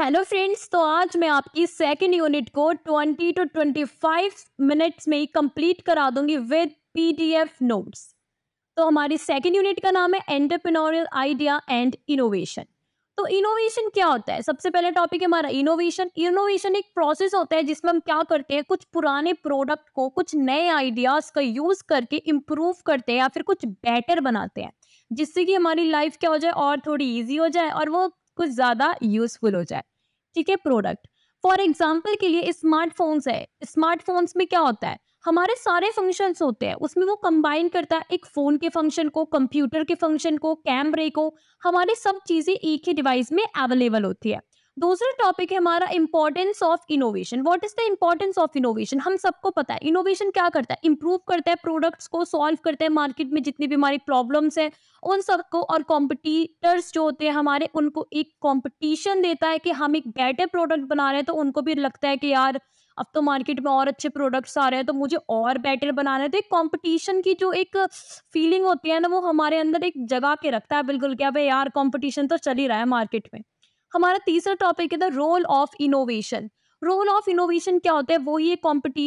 hello friends तो आज मैं आपकी सेकंड यूनिट को 20 टू 25 मिनट्स में ही कंप्लीट करा दूंगी विद पीडीएफ नोट्स तो हमारी सेकंड यूनिट का नाम है एंटरप्रेन्योरियल आइडिया एंड इनोवेशन तो इनोवेशन क्या होता है सबसे पहले टॉपिक है हमारा इनोवेशन इनोवेशन एक प्रोसेस होता है जिसमें हम क्या करते हैं कुछ पुराने प्रोडक्ट को कुछ नए आइडियाज का यूज करके इम्प्रूव करते हैं या फिर कुछ बेटर बनाते हैं जिससे कि हमारी लाइफ क्या हो जाए और थोड़ी ईजी हो जाए और वो कुछ ज़्यादा यूजफुल हो जाए ठीक है प्रोडक्ट फॉर एग्जाम्पल के लिए स्मार्टफोन्स है स्मार्टफोन्स में क्या होता है हमारे सारे फंक्शंस होते हैं उसमें वो कंबाइन करता है एक फ़ोन के फंक्शन को कंप्यूटर के फंक्शन को कैमरे को हमारे सब चीज़ें एक ही डिवाइस में अवेलेबल होती है दूसरा टॉपिक है हमारा importance of innovation what is the importance of innovation हम सबको पता है इनोवेशन क्या करता है इंप्रूव करता है प्रोडक्ट्स को सॉल्व करता है मार्केट में जितनी भी हमारी प्रॉब्लम्स हैं उन सबको और कॉम्पिटिटर्स जो होते हैं हमारे उनको एक कॉम्पिटिशन देता है कि हम एक बेटर प्रोडक्ट बना रहे हैं तो उनको भी लगता है कि यार अब तो मार्केट में और अच्छे प्रोडक्ट्स आ रहे हैं तो मुझे और बेटर बनाना है तो एक कंपटीशन की जो एक फीलिंग होती है ना वो हमारे अंदर एक जगह के रखता है बिल्कुल क्या भाई यार कंपटीशन तो चल ही रहा है मार्केट में हमारा तीसरा टॉपिक है the role of innovation role of innovation क्या होता है वो ये कॉम्पिटी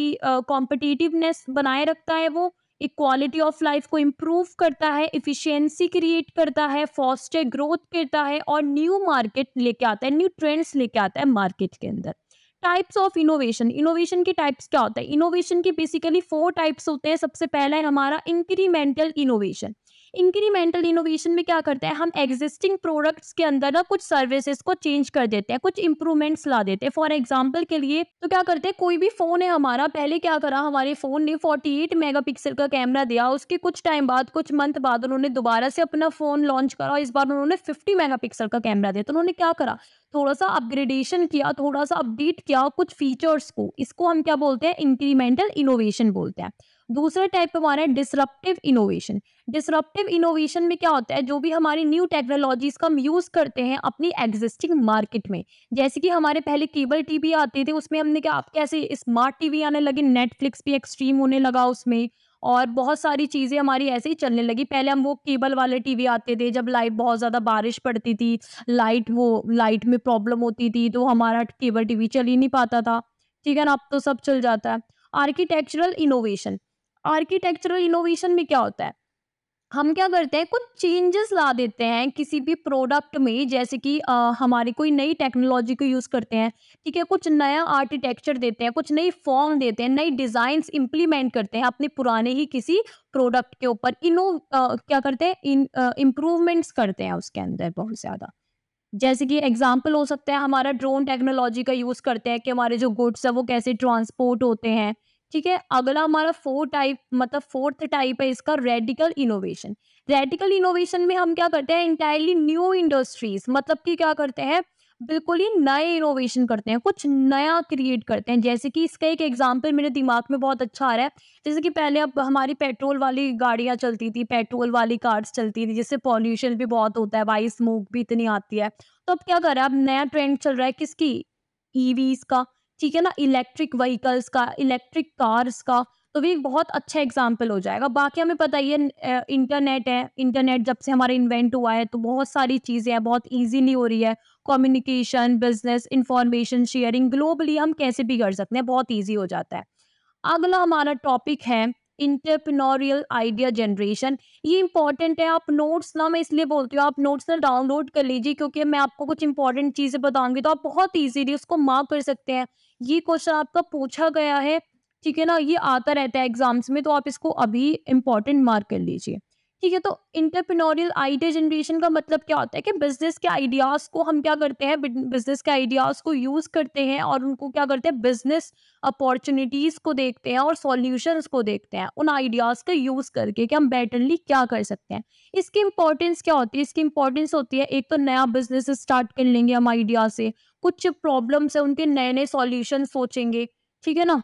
कॉम्पिटिटिवनेस बनाए रखता है वो इक्वालिटी ऑफ लाइफ को इम्प्रूव करता है इफ़िशियंसी क्रिएट करता है फॉस्टर ग्रोथ करता है और न्यू मार्केट लेके आता है न्यू ट्रेंड्स लेके आता है मार्केट के अंदर टाइप्स ऑफ इनोवेशन इनोवेशन के टाइप्स क्या होता है इनोवेशन के बेसिकली फोर टाइप्स होते हैं सबसे पहला है हमारा इंक्रीमेंटल इनोवेशन इंक्रीमेंटल इनोवेशन में क्या करते हैं हम एग्जिस्टिंग प्रोडक्ट्स के अंदर ना कुछ सर्विसेज को चेंज कर देते हैं कुछ इंप्रूवमेंट्स ला देते हैं फॉर एग्जाम्पल के लिए तो क्या करते हैं कोई भी फोन है हमारा पहले क्या करा हमारे फोन ने 48 मेगापिक्सल का कैमरा दिया उसके कुछ टाइम बाद कुछ मंथ बाद उन्होंने दोबारा से अपना फोन लॉन्च करा और इस बार उन्होंने फिफ्टी मेगा का कैमरा दिया तो उन्होंने क्या करा थोड़ा सा अपग्रेडेशन किया थोड़ा सा अपडेट किया कुछ फीचर्स को इसको हम क्या बोलते हैं इंक्रीमेंटल इनोवेशन बोलते हैं दूसरा टाइप हमारा है डिसरप्टिव इनोवेशन डिसरप्टिव इनोवेशन में क्या होता है जो भी हमारी न्यू टेक्नोलॉजीज का हम यूज करते हैं अपनी एग्जिस्टिंग मार्केट में जैसे कि हमारे पहले केबल टीवी आते थे उसमें हमने क्या कैसे स्मार्ट टीवी आने लगे नेटफ्लिक्स भी एक्सट्रीम होने लगा उसमें और बहुत सारी चीज़ें हमारी ऐसे ही चलने लगी पहले हम वो केबल वाले टीवी आते थे जब लाइट बहुत ज़्यादा बारिश पड़ती थी लाइट वो लाइट में प्रॉब्लम होती थी तो हमारा केबल टीवी चल ही नहीं पाता था ठीक है ना अब तो सब चल जाता है आर्किटेक्चरल इनोवेशन आर्किटेक्चरल इनोवेशन में क्या होता है हम क्या करते हैं कुछ चेंजेस ला देते हैं किसी भी प्रोडक्ट में जैसे कि आ, हमारी कोई नई टेक्नोलॉजी को यूज़ करते हैं ठीक है कुछ नया आर्किटेक्चर देते हैं कुछ नई फॉर्म देते हैं नई डिज़ाइंस इम्प्लीमेंट करते हैं अपने पुराने ही किसी प्रोडक्ट के ऊपर इनो आ, क्या करते हैं इन इम्प्रूवमेंट्स करते हैं उसके अंदर बहुत ज़्यादा जैसे कि एग्जाम्पल हो सकता है हमारा ड्रोन टेक्नोलॉजी का यूज़ करते हैं कि हमारे जो गुड्स है वो कैसे ट्रांसपोर्ट होते हैं ठीक है अगला हमारा फोर टाइप मतलब फोर्थ टाइप है इसका रेडिकल इनोवेशन रेडिकल इनोवेशन में हम क्या करते हैं इंटायरली न्यू इंडस्ट्रीज मतलब कि क्या करते हैं बिल्कुल ही नए इनोवेशन करते हैं कुछ नया क्रिएट करते हैं जैसे कि इसका एक एग्जाम्पल मेरे दिमाग में बहुत अच्छा आ रहा है जैसे कि पहले अब हमारी पेट्रोल वाली गाड़ियाँ चलती थी पेट्रोल वाली कार्स चलती थी जिससे पॉल्यूशन भी बहुत होता है वाई स्मोक भी इतनी आती है तो अब क्या कर रहा है अब नया ट्रेंड चल रहा है किसकी ईवीज e का ठीक है ना इलेक्ट्रिक व्हीकल्स का इलेक्ट्रिक कार्स का तो भी एक बहुत अच्छा एग्जाम्पल हो जाएगा बाकी हमें पता ही है इंटरनेट है इंटरनेट जब से हमारा इन्वेंट हुआ है तो बहुत सारी चीज़ें हैं बहुत ईजीली हो रही है communication business information sharing globally हम कैसे भी कर सकते हैं बहुत ईजी हो जाता है अगला हमारा टॉपिक है इंटरप्रनोरियल आइडिया जनरेशन ये इंपॉर्टेंट है आप नोट्स ना मैं इसलिए बोलती हूँ आप नोट्स ना डाउनलोड कर लीजिए क्योंकि मैं आपको कुछ इंपॉर्टेंट चीज़ें बताऊंगी तो आप बहुत ईजीली उसको मार्क कर सकते हैं ये क्वेश्चन आपका पूछा गया है ठीक है ना ये आता रहता है एग्जाम्स में तो आप इसको अभी इंपॉर्टेंट मार्क कर लीजिए ठीक है तो इंटरप्रिनोरियल आइडिया जनरेशन का मतलब क्या होता है कि बिजनेस के आइडियाज को हम क्या करते हैं बिजनेस के आइडियाज को यूज करते हैं और उनको क्या करते हैं बिजनेस अपॉर्चुनिटीज को देखते हैं और सॉल्यूशंस को देखते हैं उन आइडियाज का यूज करके कि हम बेटरली क्या कर सकते हैं इसकी इंपॉर्टेंस क्या होती है इसकी इंपॉर्टेंस होती है एक तो नया बिजनेस स्टार्ट कर लेंगे हम आइडिया से कुछ प्रॉब्लम्स है उनके नए नए सोल्यूशन सोचेंगे ठीक है ना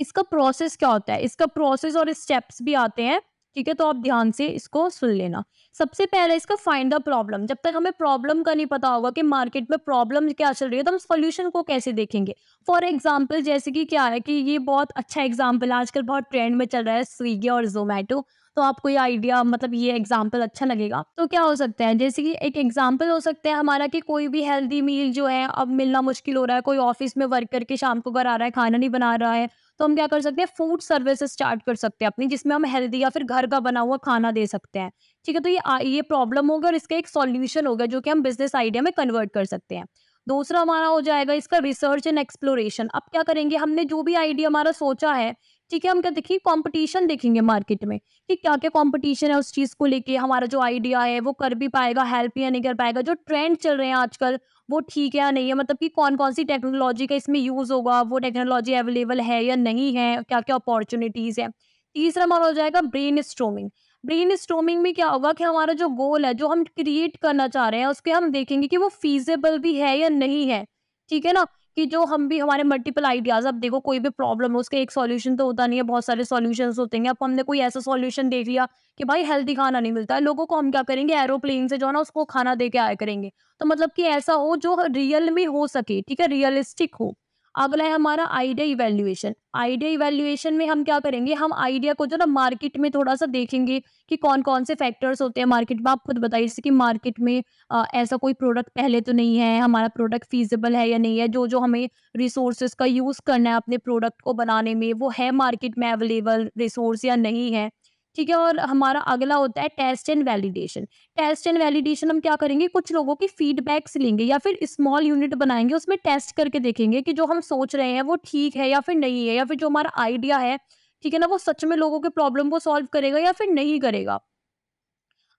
इसका प्रोसेस क्या होता है इसका प्रोसेस और स्टेप्स भी आते हैं ठीक है तो आप ध्यान से इसको सुन लेना सबसे पहले इसका फाइंड द प्रॉब्लम जब तक हमें प्रॉब्लम का नहीं पता होगा कि मार्केट में प्रॉब्लम क्या चल रही है तो हम सोल्यूशन को कैसे देखेंगे फॉर एग्जाम्पल जैसे कि क्या है कि ये बहुत अच्छा एग्जाम्पल आजकल बहुत ट्रेंड में चल रहा है स्विगी और जोमेटो तो आपको ये आइडिया मतलब ये एग्जाम्पल अच्छा लगेगा तो क्या हो सकता है जैसे कि एक एग्जाम्पल हो सकता है हमारा कि कोई भी हेल्दी मील जो है अब मिलना मुश्किल हो रहा है कोई ऑफिस में वर्क करके शाम को घर आ रहा है खाना नहीं बना रहा है तो हम क्या कर सकते हैं फूड सर्विस स्टार्ट कर सकते हैं अपनी जिसमें हम हेल्दी या फिर घर का बना हुआ खाना दे सकते हैं ठीक है तो ये ये प्रॉब्लम होगा और इसका एक सॉल्यूशन होगा जो कि हम बिजनेस आइडिया में कन्वर्ट कर सकते हैं दूसरा हमारा हो जाएगा इसका रिसर्च एंड एक्सप्लोरेशन अब क्या करेंगे हमने जो भी आइडिया हमारा सोचा है ठीक है हम क्या देखिए कंपटीशन देखेंगे मार्केट में कि क्या क्या कंपटीशन है उस चीज़ को लेके हमारा जो आइडिया है वो कर भी पाएगा हेल्प या नहीं कर पाएगा जो ट्रेंड चल रहे हैं आजकल वो ठीक है या नहीं है मतलब कि कौन कौन सी टेक्नोलॉजी का इसमें यूज होगा वो टेक्नोलॉजी अवेलेबल है या नहीं है क्या क्या अपॉर्चुनिटीज है तीसरा हमारा हो जाएगा ब्रेन स्ट्रोमिंग ब्रेन स्ट्रोमिंग में क्या होगा कि हमारा जो गोल है जो हम क्रिएट करना चाह रहे हैं उसके हम देखेंगे कि वो फीजेबल भी है या नहीं है ठीक है ना कि जो हम भी हमारे मल्टीपल आइडियाज अब देखो कोई भी प्रॉब्लम है उसके एक सॉल्यूशन तो होता नहीं है बहुत सारे सॉल्यूशंस होते हैं अब हमने कोई ऐसा सॉल्यूशन देख लिया कि भाई हेल्दी खाना नहीं मिलता है लोगों को हम क्या करेंगे एरोप्लेन से जो है ना उसको खाना दे के आया करेंगे तो मतलब कि ऐसा हो जो रियल में हो सके ठीक है रियलिस्टिक हो अगला है हमारा आइडिया इवेल्युएशन आइडिया इवेल्युएशन में हम क्या करेंगे हम आइडिया को जो ना मार्केट में थोड़ा सा देखेंगे कि कौन कौन से फैक्टर्स होते हैं मार्केट में आप खुद बताइए जैसे कि मार्केट में आ, ऐसा कोई प्रोडक्ट पहले तो नहीं है हमारा प्रोडक्ट फीजिबल है या नहीं है जो जो हमें रिसोर्सेज का यूज़ करना है अपने प्रोडक्ट को बनाने में वो है मार्केट में अवेलेबल रिसोर्स या नहीं है ठीक है और हमारा अगला होता है test and validation test and validation हम क्या करेंगे कुछ लोगों की फीडबैक्स लेंगे या फिर स्मॉल यूनिट बनाएंगे उसमें टेस्ट करके देखेंगे कि जो हम सोच रहे हैं वो ठीक है या फिर नहीं है या फिर जो हमारा आइडिया है ठीक है ना वो सच में लोगों के प्रॉब्लम को सॉल्व करेगा या फिर नहीं करेगा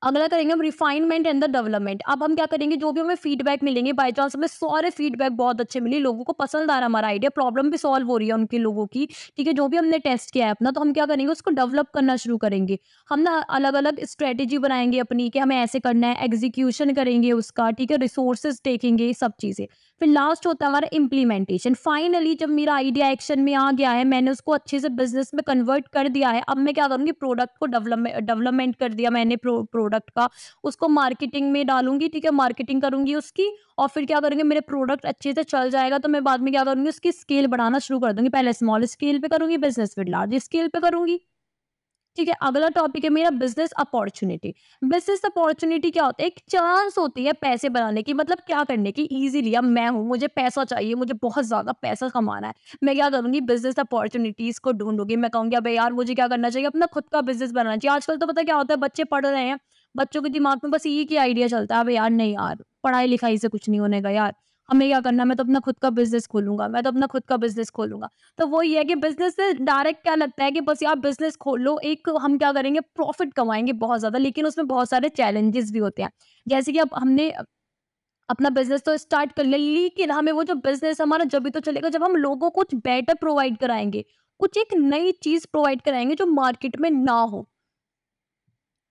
अगला करेंगे हम रिफाइनमेंट एंड द डेवलपमेंट अब हम क्या करेंगे जो भी हमें फीडबैक मिलेंगे बाई चांस हमें सारे फीडबैक बहुत अच्छे मिले लोगों को पसंद आ रहा हमारा आइडिया प्रॉब्लम भी सॉल्व हो रही है उनके लोगों की ठीक है जो भी हमने टेस्ट किया है अपना तो हम क्या करेंगे उसको डेवलप करना शुरू करेंगे हम ना अलग अलग स्ट्रेटेजी बनाएंगे अपनी कि हमें ऐसे करना है एग्जीक्यूशन करेंगे उसका ठीक है रिसोर्सेज देखेंगे सब चीज़ें फिर लास्ट होता है हमारा इम्प्लीमेंटेशन फाइनली जब मेरा आइडिया एक्शन में आ गया है मैंने उसको अच्छे से बिजनेस में कन्वर्ट कर दिया है अब मैं क्या करूँगी प्रोडक्ट को डेवलपमेंट डेवलपमेंट कर दिया मैंने प्रोडक्ट का उसको मार्केटिंग में डालूंगी ठीक है मार्केटिंग करूंगी उसकी और फिर क्या करेंगे मेरे प्रोडक्ट अच्छे से चल जाएगा तो मैं बाद में क्या करूँगी उसकी स्केल बढ़ाना शुरू कर दूंगी पहले स्मॉल स्केल पे करूँगी बिजनेस फिर लार्ज स्केल पे करूँगी ठीक है अगला टॉपिक है मेरा बिजनेस अपॉर्चुनिटी बिजनेस अपॉर्चुनिटी क्या होता है एक चांस होती है पैसे बनाने की मतलब क्या करने की ईजिली अब मैं हूँ मुझे पैसा चाहिए मुझे बहुत ज़्यादा पैसा कमाना है मैं क्या करूँगी बिजनेस अपॉर्चुनिटीज़ को ढूंढूंगी मैं कहूँगी अब यार मुझे क्या करना चाहिए अपना खुद का बिजनेस बनाना चाहिए आजकल तो पता क्या होता है बच्चे पढ़ रहे हैं बच्चों के दिमाग में बस ये की आइडिया चलता है अब यार नहीं यार पढ़ाई लिखाई से कुछ नहीं होने का यार हमें क्या करना मैं तो अपना खुद का बिजनेस खोलूंगा मैं तो अपना खुद का बिजनेस खोलूंगा तो वो ये है कि बिजनेस से डायरेक्ट क्या लगता है कि बस यार बिजनेस खोलो एक हम क्या करेंगे प्रॉफिट कमाएंगे बहुत ज्यादा लेकिन उसमें बहुत सारे चैलेंजेस भी होते हैं जैसे कि अब हमने अपना बिजनेस तो स्टार्ट कर लिया लेकिन हमें वो जो बिजनेस हमारा जब भी तो चलेगा जब हम लोगों को कुछ बेटर प्रोवाइड कराएंगे कुछ एक नई चीज प्रोवाइड कराएंगे जो मार्केट में ना हो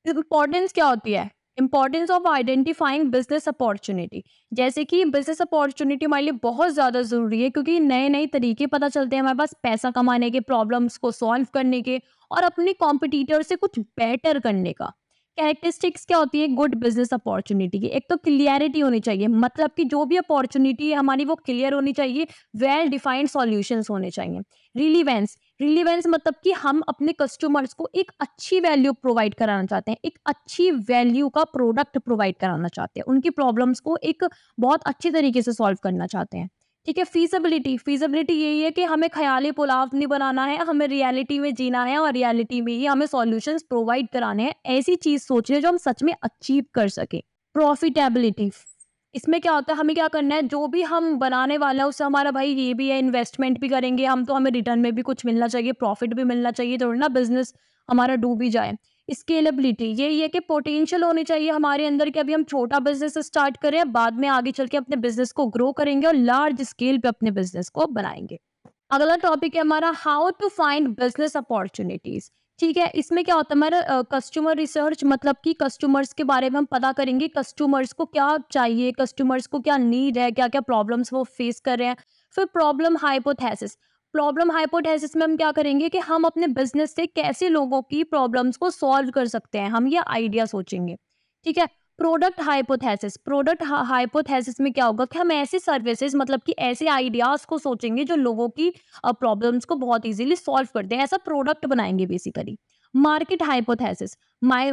इम्पोर्टेंस क्या होती है importance of identifying business opportunity जैसे कि बिजनेस अपॉर्चुनिटी हमारे लिए बहुत ज़्यादा ज़रूरी है क्योंकि नए नए तरीके पता चलते हैं हमारे पास पैसा कमाने के प्रॉब्लम्स को सॉल्व करने के और अपने कॉम्पिटिटर से कुछ बेटर करने का कैरेक्टरिस्टिक्स क्या होती है गुड बिजनेस अपॉर्चुनिटी की एक तो क्लियरिटी होनी चाहिए मतलब कि जो भी अपॉर्चुनिटी है हमारी वो क्लियर होनी चाहिए वेल डिफाइंड सॉल्यूशंस होने चाहिए रिलीवेंस रिलीवेंस मतलब कि हम अपने कस्टमर्स को एक अच्छी वैल्यू प्रोवाइड कराना चाहते हैं एक अच्छी वैल्यू का प्रोडक्ट प्रोवाइड कराना चाहते हैं उनकी प्रॉब्लम्स को एक बहुत अच्छे तरीके से सॉल्व करना चाहते हैं ठीक है फीजिबिलिटी फीजिबिलिटी यही है कि हमें ख्याली पुलाव नहीं बनाना है हमें रियलिटी में जीना है और रियलिटी में ही हमें सोल्यूशन प्रोवाइड कराने हैं ऐसी चीज सोचने जो हम सच में अचीव कर सकें प्रॉफिटेबिलिटी इसमें क्या होता है हमें क्या करना है जो भी हम बनाने वाला है उससे हमारा भाई ये भी है इन्वेस्टमेंट भी करेंगे हम तो हमें रिटर्न में भी कुछ मिलना चाहिए प्रॉफिट भी मिलना चाहिए थोड़ा ना बिजनेस हमारा डूब ही जाए स्केलेबिलिटी ये है कि पोटेंशियल होनी चाहिए हमारे अंदर कि अभी हम छोटा बिजनेस स्टार्ट करें बाद में आगे चल के अपने बिजनेस को ग्रो करेंगे और लार्ज स्केल पे अपने बिजनेस को बनाएंगे अगला टॉपिक है हमारा how to find business opportunities ठीक है इसमें क्या होता है हमारा कस्टमर रिसर्च मतलब कि कस्टमर्स के बारे में हम पता करेंगे कस्टमर्स को क्या चाहिए कस्टमर्स को क्या नीड है क्या क्या प्रॉब्लम्स वो फेस कर रहे हैं फिर प्रॉब्लम हाइपोथेसिस प्रॉब्लम हाइपोथेसिस में हम क्या करेंगे कि हम अपने बिजनेस से कैसे लोगों की प्रॉब्लम्स को सॉल्व कर सकते हैं हम ये आइडिया सोचेंगे ठीक है प्रोडक्ट हाइपोथेसिस प्रोडक्ट हाइपोथेसिस में क्या होगा कि हम ऐसे सर्विसेज मतलब कि ऐसे आइडियाज को सोचेंगे जो लोगों की प्रॉब्लम्स को बहुत इजीली सॉल्व करते हैं ऐसा प्रोडक्ट बनाएंगे basically market hypothesis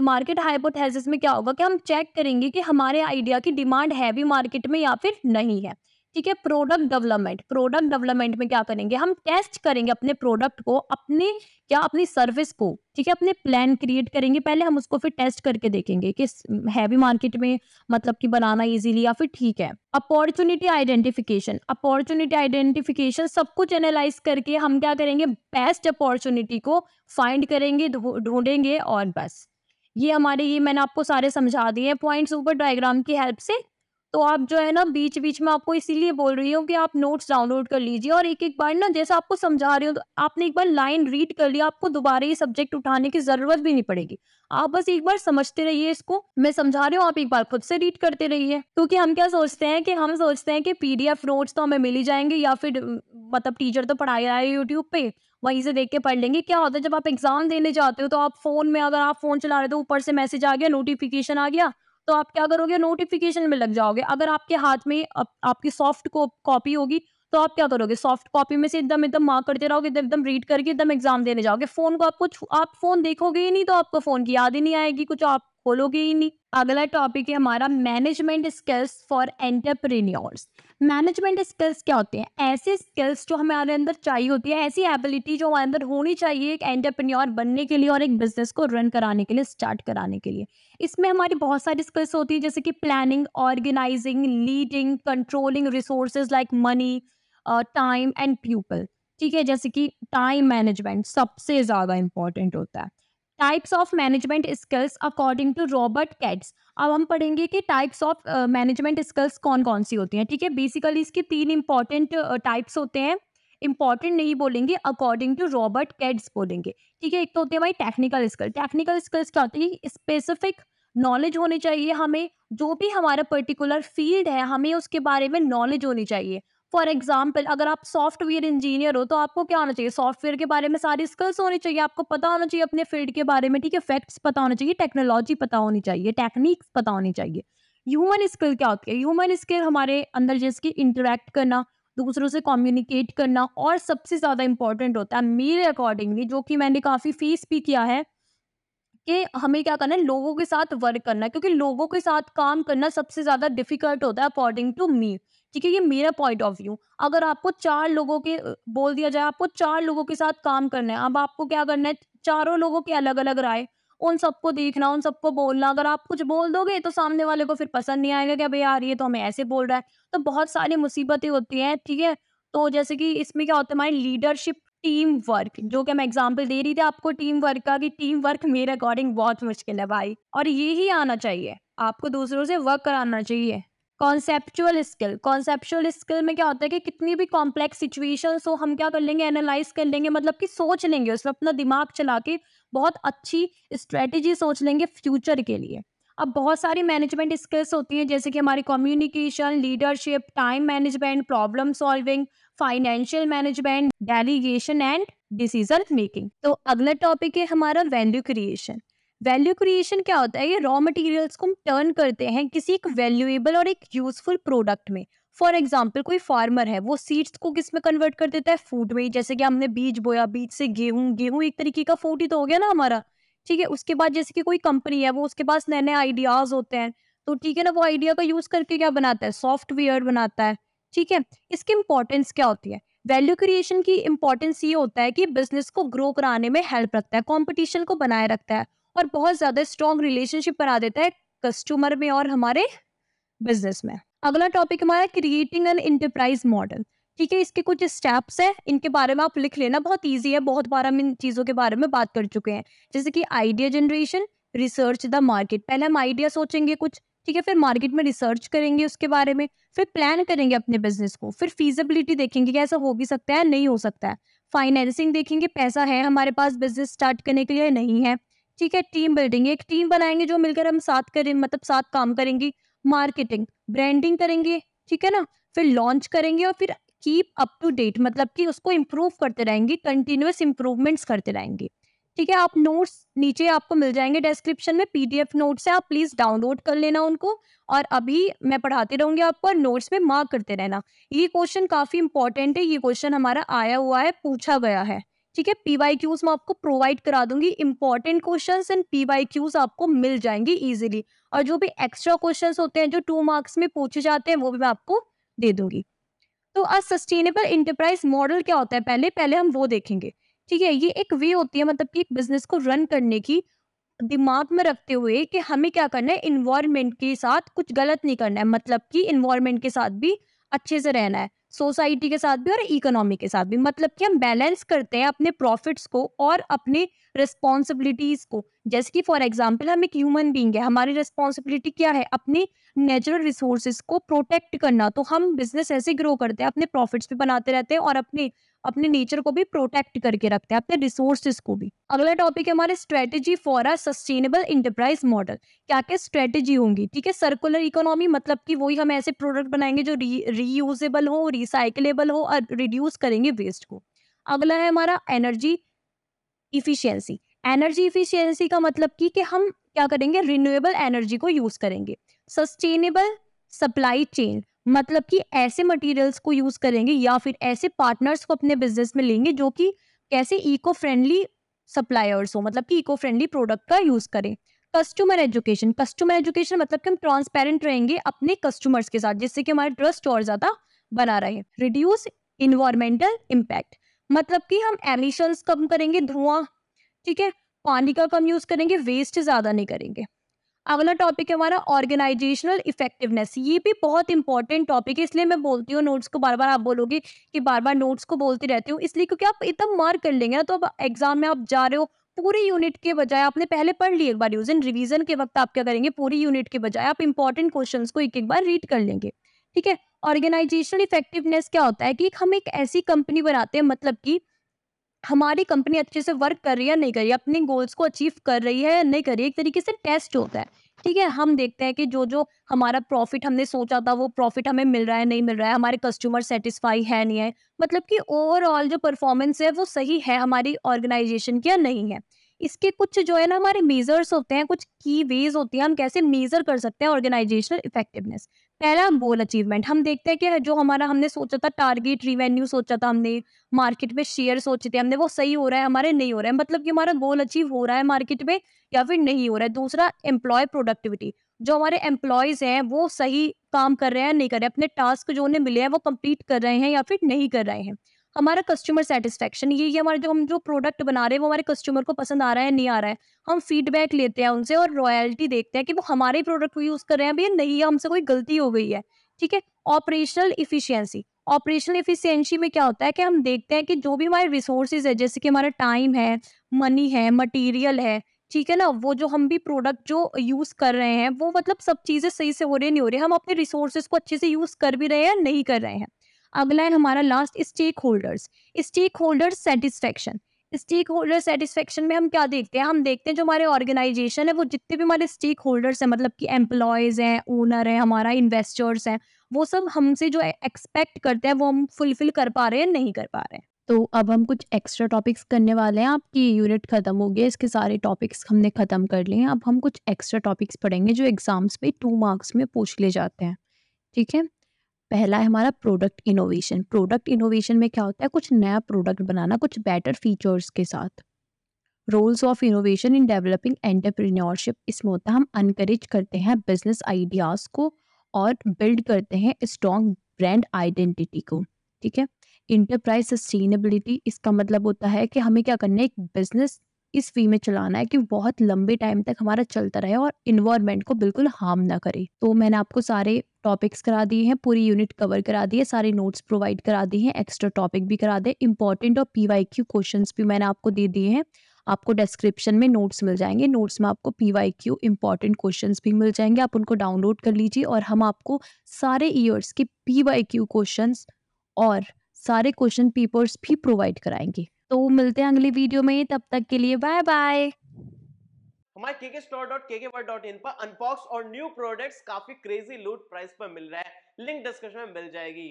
market hypothesis में क्या होगा कि हम चेक करेंगे कि हमारे आइडिया की डिमांड है भी मार्केट में या फिर नहीं है ठीक है प्रोडक्ट डेवलपमेंट प्रोडक्ट डेवलपमेंट में क्या करेंगे हम टेस्ट करेंगे अपने प्रोडक्ट को अपने क्या अपनी सर्विस को ठीक है अपने प्लान क्रिएट करेंगे पहले हम उसको फिर टेस्ट करके देखेंगे कि हैवी मार्केट में मतलब कि बनाना इजीली या फिर ठीक है अपॉर्चुनिटी आइडेंटिफिकेशन अपॉर्चुनिटी आइडेंटिफिकेशन सब कुछ एनालाइज करके हम क्या करेंगे बेस्ट अपॉर्चुनिटी को फाइंड करेंगे ढूंढेंगे और बस ये हमारे ये मैंने आपको सारे समझा दिए पॉइंट्स ऊपर डायग्राम की हेल्प से तो आप जो है ना बीच बीच में आपको इसीलिए बोल रही हूँ कि आप नोट्स डाउनलोड कर लीजिए और एक एक बार ना जैसा आपको समझा रही हूँ तो आपने एक बार लाइन रीड कर लिया आपको दोबारा ये सब्जेक्ट उठाने की जरूरत भी नहीं पड़ेगी आप बस एक बार समझते रहिए इसको मैं समझा रही हूँ आप एक बार खुद से रीड करते रहिए क्योंकि हम क्या सोचते हैं कि हम सोचते हैं कि पीडीएफ नोट्स तो हमें मिल ही जाएंगे या फिर मतलब टीचर तो पढ़ाए है यूट्यूब पे वहीं से देख के पढ़ लेंगे क्या होता है जब आप एग्जाम देने जाते हो तो आप फोन में अगर आप फोन चला रहे हो तो ऊपर से मैसेज आ गया नोटिफिकेशन आ गया तो आप क्या करोगे नोटिफिकेशन में लग जाओगे अगर आपके हाथ में आप, आपकी सॉफ्ट कॉपी होगी तो आप क्या करोगे सॉफ्ट कॉपी में से एकदम एकदम मार्क करते रहोगे एकदम रीड करके एकदम एग्जाम देने जाओगे फोन को आपको आप फोन देखोगे ही नहीं तो आपको फोन की याद ही नहीं आएगी कुछ आप खोलोगे ही नहीं अगला टॉपिक है हमारा management skills for entrepreneurs management skills क्या होते हैं ऐसे स्किल्स जो हमारे अंदर चाहिए होती है ऐसी एबिलिटी जो हमारे अंदर होनी चाहिए एक एंटरप्रेन्योर बनने के लिए और एक बिजनेस को रन कराने के लिए स्टार्ट कराने के लिए इसमें हमारी बहुत सारी स्किल्स होती है जैसे कि planning organising leading controlling resources like money time and people ठीक है जैसे कि टाइम मैनेजमेंट सबसे ज़्यादा इंपॉर्टेंट होता है types of management skills according to Robert Katz अब हम पढ़ेंगे कि टाइप्स ऑफ मैनेजमेंट स्किल्स कौन कौन सी होती हैं ठीक है बेसिकली इसके तीन इंपॉर्टेंट टाइप्स होते हैं इंपॉर्टेंट नहीं बोलेंगे अकॉर्डिंग टू रॉबर्ट कैट्स बोलेंगे ठीक है एक तो होते हैं भाई टेक्निकल स्किल टेक्निकल स्किल्स क्या होती है स्पेसिफिक नॉलेज होनी चाहिए हमें जो भी हमारा पर्टिकुलर फील्ड है हमें उसके बारे में नॉलेज होनी चाहिए फॉर एग्जाम्पल अगर आप सॉफ्टवेयर इंजीनियर हो तो आपको क्या होना चाहिए सॉफ्टवेयर के बारे में सारी स्किल्स होनी चाहिए आपको पता होना चाहिए अपने फील्ड के बारे में ठीक है फैक्ट्स पता होना चाहिए टेक्नोलॉजी पता होनी चाहिए टेक्निक्स पता होनी चाहिए ह्यूमन स्किल क्या होती है ह्यूमन स्किल हमारे अंदर जैसे इंटरेक्ट करना दूसरों से कम्युनिकेट करना और सबसे ज़्यादा इंपॉर्टेंट होता है मेरे अकॉर्डिंगली जो कि मैंने काफ़ी फेस भी किया है कि हमें क्या करना है लोगों के साथ वर्क करना है क्योंकि लोगों के साथ काम करना सबसे ज़्यादा डिफिकल्ट होता है अकॉर्डिंग टू मी ठीक है ये मेरा पॉइंट ऑफ व्यू अगर आपको चार लोगों के बोल दिया जाए आपको चार लोगों के साथ काम करना है अब आपको क्या करना है चारों लोगों की अलग अलग राय उन सबको देखना उन सबको बोलना अगर आप कुछ बोल दोगे तो सामने वाले को फिर पसंद नहीं आएगा कि अबे यार ये तो हमें ऐसे बोल रहा है तो बहुत सारी मुसीबतें होती हैं ठीक है तो जैसे कि इसमें क्या होता है हमारी लीडरशिप टीम वर्क जो कि मैं एग्जाम्पल दे रही थी आपको टीम वर्क का कि टीम वर्क मेरे अकॉर्डिंग बहुत मुश्किल है भाई और ये ही आना चाहिए आपको दूसरों से वर्क कराना चाहिए कॉन्सेप्चुअल स्किल कॉन्सेप्चुअल स्किल में क्या होता है कि कितनी भी कॉम्प्लेक्स सिचुएशन हो हम क्या कर लेंगे एनालाइज कर लेंगे मतलब कि सोच लेंगे उसमें अपना दिमाग चला के बहुत अच्छी स्ट्रेटेजी सोच लेंगे फ्यूचर के लिए अब बहुत सारी मैनेजमेंट स्किल्स होती हैं जैसे कि हमारी communication leadership time management problem solving financial management delegation and decision making तो अगला टॉपिक है हमारा वैल्यू क्रिएशन वैल्यू क्रिएशन क्या होता है ये रॉ मटेरियल्स को हम टर्न करते हैं किसी एक वैल्यूएबल और एक यूजफुल प्रोडक्ट में फॉर एग्जाम्पल कोई फार्मर है वो सीड्स को किस में कन्वर्ट कर देता है फूड में जैसे कि हमने बीज बोया बीज से गेहूं गेहूं एक तरीके का फूड ही तो हो गया ना हमारा ठीक है उसके बाद जैसे कि कोई कंपनी है वो उसके पास नए नए आइडियाज होते हैं तो ठीक है ना वो आइडिया का यूज करके क्या बनाता है सॉफ्टवेयर बनाता है ठीक है इसकी इंपॉर्टेंस क्या होती है वैल्यू क्रिएशन की इंपॉर्टेंस ये होता है कि बिजनेस को ग्रो कराने में हेल्प रखता है कॉम्पिटिशन को बनाए रखता है और बहुत ज़्यादा स्ट्रॉन्ग रिलेशनशिप बना देता है कस्टमर में और हमारे बिजनेस में अगला टॉपिक हमारा क्रिएटिंग एन इंटरप्राइज मॉडल ठीक है इसके कुछ स्टेप्स हैं इनके बारे में आप लिख लेना बहुत इजी है बहुत बार हम इन चीज़ों के बारे में बात कर चुके हैं जैसे कि idea generation research the market पहले हम आइडिया सोचेंगे कुछ ठीक है फिर मार्केट में रिसर्च करेंगे उसके बारे में फिर प्लान करेंगे अपने बिजनेस को फिर फीजिबिलिटी देखेंगे कि ऐसा हो भी सकता है नहीं हो सकता है फाइनेंसिंग देखेंगे पैसा है हमारे पास बिजनेस स्टार्ट करने के लिए नहीं है ठीक है टीम बिल्डिंग एक टीम बनाएंगे जो मिलकर हम साथ करें मतलब साथ काम करेंगे मार्केटिंग ब्रांडिंग करेंगे ठीक है ना फिर लॉन्च करेंगे और फिर कीप अप टू डेट मतलब कि उसको इम्प्रूव करते रहेंगे कंटिन्यूस इम्प्रूवमेंट्स करते रहेंगे ठीक है आप नोट्स नीचे आपको मिल जाएंगे डिस्क्रिप्शन में पीडीएफ नोट्स है आप प्लीज डाउनलोड कर लेना उनको और अभी मैं पढ़ाते रहूंगी आपको और नोट्स में मार्क करते रहना ये क्वेश्चन काफी इंपॉर्टेंट है ये क्वेश्चन हमारा आया हुआ है पूछा गया है ठीक है पीवाई क्यूज मैं आपको प्रोवाइड करा दूंगी important question and P Y Qs आपको मिल जाएंगे ईजिली और जो भी एक्स्ट्रा क्वेश्चन होते हैं जो टू मार्क्स में पूछे जाते हैं वो भी मैं आपको दे दूंगी तो अ सस्टेनेबल इंटरप्राइज मॉडल क्या होता है पहले पहले हम वो देखेंगे ठीक है ये एक वे होती है मतलब कि एक बिजनेस को रन करने की दिमाग में रखते हुए कि हमें क्या करना है इन्वायरमेंट के साथ कुछ गलत नहीं करना है मतलब कि इन्वायरमेंट के साथ भी अच्छे से रहना है सोसाइटी के साथ भी और इकोनॉमी के साथ भी मतलब कि हम बैलेंस करते हैं अपने प्रॉफिट्स को और अपने रिस्पॉन्सिबिलिटीज को जैसे कि फॉर एग्जाम्पल हम एक ह्यूमन बींग है हमारी रिस्पॉन्सिबिलिटी क्या है अपने नेचुरल रिसोर्सेज को प्रोटेक्ट करना तो हम बिजनेस ऐसे ग्रो करते हैं अपने प्रॉफिट्स भी बनाते रहते हैं और अपने अपने नेचर को भी प्रोटेक्ट करके रखते हैं अपने रिसोर्सेज को भी अगला टॉपिक है हमारे strategy for a sustainable enterprise model क्या क्या स्ट्रेटेजी होंगी ठीक है सर्कुलर इकोनॉमी मतलब कि वही हम ऐसे प्रोडक्ट बनाएंगे जो रीयूजेबल हो रिसाइकलेबल हो और रिड्यूस करेंगे वेस्ट को अगला है हमारा एनर्जी इफिशियंसी एनर्जी इफिशियंसी का मतलब की कि हम क्या करेंगे रिन्यूएबल एनर्जी को यूज करेंगे सस्टेनेबल सप्लाई चेन मतलब कि ऐसे मटेरियल्स को यूज करेंगे या फिर ऐसे पार्टनर्स को अपने बिजनेस में लेंगे जो कि कैसे इको फ्रेंडली सप्लायर्स हो मतलब कि इको फ्रेंडली प्रोडक्ट का यूज करें कस्टमर एजुकेशन कस्टमर एजुकेशन मतलब कि हम ट्रांसपेरेंट रहेंगे अपने कस्टमर्स के साथ जिससे कि हमारा ट्रस्ट और ज्यादा बना रहे रिड्यूस इन्वायरमेंटल इम्पैक्ट मतलब कि हम एमिशंस कम करेंगे धुआं ठीक है पानी का कम यूज करेंगे वेस्ट ज्यादा नहीं करेंगे अगला टॉपिक है हमारा ऑर्गेनाइजेशनल इफेक्टिवनेस ये भी बहुत इंपॉर्टेंट टॉपिक है इसलिए मैं बोलती हूँ नोट्स को बार बार आप बोलोगे कि बार बार नोट्स को बोलती रहती हूँ इसलिए क्योंकि आप इतना मार्क कर लेंगे ना तो आप एग्जाम में आप जा रहे हो पूरी यूनिट के बजाय आपने पहले पढ़ ली एक बार यूज रिविजन के वक्त आप क्या करेंगे पूरी यूनिट के बजाय आप इंपॉर्टेंट क्वेश्चन को एक एक बार रीड कर लेंगे ठीक है ऑर्गेनाइजेशनल इफेक्टिवनेस क्या होता है कि हम एक ऐसी कंपनी बनाते हैं मतलब की हमारी कंपनी अच्छे से वर्क कर रही है नहीं कर रही है अपने गोल्स को अचीव कर रही है या नहीं कर रही है एक तरीके से टेस्ट होता है ठीक है हम देखते हैं कि जो जो हमारा प्रॉफिट हमने सोचा था वो प्रॉफिट हमें मिल रहा है नहीं मिल रहा है हमारे कस्टमर सेटिस्फाई है नहीं है मतलब कि ओवरऑल जो परफॉर्मेंस है वो सही है हमारी ऑर्गेनाइजेशन की या नहीं है इसके कुछ जो है ना हमारे मेजर्स होते हैं कुछ की वेज होती हैं हम कैसे मेजर कर सकते हैं ऑर्गेनाइजेशनल इफेक्टिवनेस पहला गोल अचीवमेंट हम देखते हैं कि जो हमारा हमने सोचा था टारगेट रिवेन्यू सोचा था हमने मार्केट में शेयर सोचे थे हमने वो सही हो रहा है हमारे नहीं हो रहा है मतलब कि हमारा गोल अचीव हो रहा है मार्केट में या फिर नहीं हो रहा है दूसरा एम्प्लॉय प्रोडक्टिविटी जो हमारे एम्प्लॉयज हैं वो सही काम कर रहे हैं नहीं कर रहे अपने टास्क जो उन्हें मिले हैं वो कंप्लीट कर रहे हैं या फिर नहीं कर रहे हैं हमारा कस्टमर सेटिस्फेक्शन ये ये हमारे जो हम जो प्रोडक्ट बना रहे हैं वो हमारे कस्टमर को पसंद आ रहा है नहीं आ रहा है हम फीडबैक लेते हैं उनसे और रॉयल्टी देखते हैं कि वो हमारे प्रोडक्ट को यूज़ कर रहे हैं भैया नहीं है हमसे कोई गलती हो गई है ठीक है ऑपरेशनल इफिशियंसी ऑपरेशनल इफिशियंसी में क्या होता है कि हम देखते हैं कि जो भी हमारे रिसोर्सेज है जैसे कि हमारा टाइम है मनी है मटेरियल है ठीक है ना वो जो हम भी प्रोडक्ट जो यूज़ कर रहे हैं वो मतलब सब चीज़ें सही से हो रही नहीं हो रही हम अपने रिसोर्सेज को अच्छे से यूज़ कर भी रहे हैं नहीं कर रहे हैं अगला है हमारा last stakeholders stakeholders satisfaction stakeholder satisfaction में हम क्या देखते हैं हम देखते हैं जो हमारे ऑर्गेनाइजेशन है वो जितने भी हमारे स्टेक होल्डर्स हैं मतलब कि एम्प्लॉयज़ हैं ओनर हैं हमारा इन्वेस्टर्स हैं वो सब हमसे जो एक्सपेक्ट करते हैं वो हम फुलफिल कर पा रहे हैं नहीं कर पा रहे हैं तो अब हम कुछ एक्स्ट्रा टॉपिक्स करने वाले हैं आपकी यूनिट ख़त्म हो गया इसके सारे टॉपिक्स हमने ख़त्म कर लिए हैं अब हम कुछ एक्स्ट्रा टॉपिक्स पढ़ेंगे जो एग्ज़ाम्स पे टू मार्क्स में पूछ ले जाते हैं ठीक है पहला है हमारा प्रोडक्ट इनोवेशन प्रोडक्ट इनोवेशन में क्या होता है कुछ नया प्रोडक्ट बनाना कुछ बेटर फीचर्स के साथ roles of innovation in developing entrepreneurship इसमें होता है हम अनकरेज करते हैं बिजनेस आइडियाज़ को और बिल्ड करते हैं स्ट्रॉन्ग ब्रांड आइडेंटिटी को ठीक है इंटरप्राइज सस्टेनेबिलिटी इसका मतलब होता है कि हमें क्या करना है एक बिजनेस इस वे में चलाना है कि बहुत लंबे टाइम तक हमारा चलता रहे और इन्वायरमेंट को बिल्कुल हार्म ना करे तो मैंने आपको सारे टॉपिक्स करा दिए हैं पूरी यूनिट कवर करा दी है सारे नोट्स प्रोवाइड करा दिए हैं एक्स्ट्रा टॉपिक भी करा दे इंपॉर्टेंट और पी वाई क्यू क्वेश्चन भी मैंने आपको दे दिए हैं आपको डिस्क्रिप्शन में नोट्स मिल जाएंगे नोट्स में आपको P Y Q important question भी मिल जाएंगे आप उनको डाउनलोड कर लीजिए और हम आपको सारे ईयर्स के पी वाई क्यू क्वेश्चन और सारे क्वेश्चन पेपर्स भी प्रोवाइड कराएंगे तो मिलते हैं अगली वीडियो में तब तक के लिए बाय बाय हमारे KK store dot K dot in पर अनबॉक्स और न्यू प्रोडक्ट्स काफी क्रेजी लूट प्राइस पर मिल रहा है लिंक डिस्क्रिप्शन में मिल जाएगी